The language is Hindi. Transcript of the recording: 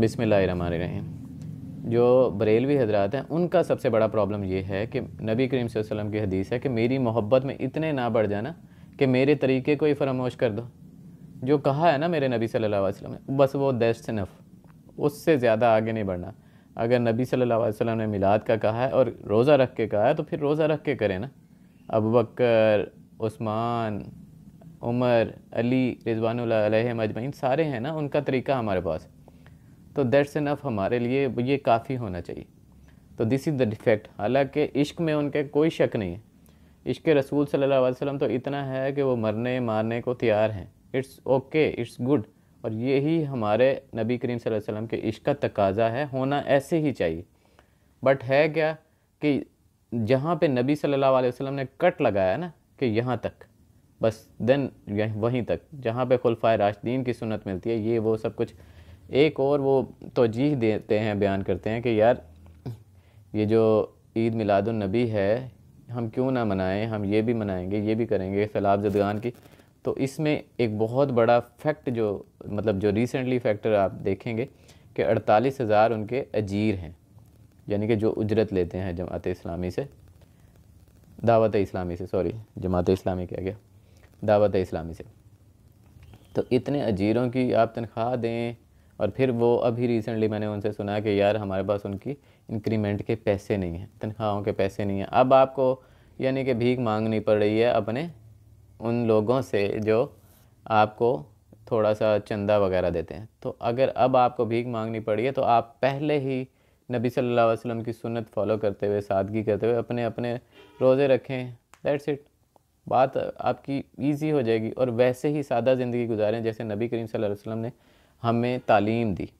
बिसमीम जो बरेलवी हजरात हैं उनका सबसे बड़ा प्रॉब्लम ये है कि नबी करीम वसल्लम की हदीस है कि मेरी मोहब्बत में इतने ना बढ़ जाना कि मेरे तरीके को ही फरामोश कर दो जो कहा है ना मेरे नबी सल्लल्लाहु अलैहि वसल्लम ने बस वो दस्ट नफ़ उससे ज़्यादा आगे नहीं बढ़ना अगर नबी सल्लल्लाहु अलैहि वसल्लम ने मिलाद का कहा है और रोज़ा रख के कहा है तो फिर रोज़ा रख के करें ना अब बकर उस्मान उमर अली रिजवान अजमैन सारे हैं ना उनका तरीका हमारे पास तो दैट्स इनफ हमारे लिए ये काफ़ी होना चाहिए तो दिस इज़ द डिफेक्ट हालांकि इश्क में उनके कोई शक नहीं है इश्क रसूल सल्लल्लाहु अलैहि वसल्लम तो इतना है कि वो मरने मारने को तैयार हैं इट्स ओके इट्स गुड और यही हमारे नबी करीम सल्लल्लाहु अलैहि वसल्लम के इश्क का तकाजा है होना ऐसे ही चाहिए बट है क्या कि जहाँ पे नबी सल्लल्लाहु अलैहि वसल्लम ने कट लगाया ना कि यहाँ तक बस देन वहीं तक जहाँ पे खुलफा राशदीन की सुन्नत मिलती है ये वो सब कुछ एक और वो तोजीह देते हैं बयान करते हैं कि यार ये जो ईद मिलादुलनबी है हम क्यों ना मनाएं हम ये भी मनाएंगे ये भी करेंगे सैलाब जदगान की तो इसमें एक बहुत बड़ा फैक्ट जो मतलब जो रिसेंटली फैक्टर आप देखेंगे कि अड़तालीस हज़ार उनके अजीर हैं यानी कि जो उजरत लेते हैं जमात इस्लामी से दावत इस्लामी से सॉरी जमात इस्लामी क्या गया दावत इस्लामी से तो इतने अजीरों की आप तनख्वाह दें और फिर वो अभी रिसेंटली मैंने उनसे सुना कि यार हमारे पास उनकी इंक्रीमेंट के पैसे नहीं हैं तनख्वाहों के पैसे नहीं हैं अब आपको यानी कि भीख मांगनी पड़ रही है अपने उन लोगों से जो आपको थोड़ा सा चंदा वगैरह देते हैं तो अगर अब आपको भीख मांगनी पड़ी है तो आप पहले ही नबी सल्लल्लाहु अलैहि वसल्लम की सुन्नत फॉलो करते हुए सादगी करते हुए अपने अपने रोज़े रखें दैट्स इट बात आपकी ईजी हो जाएगी और वैसे ही सादा ज़िंदगी गुजारें जैसे नबी करीम सल्लल्लाहु अलैहि वसल्लम ने हमें तालीम दी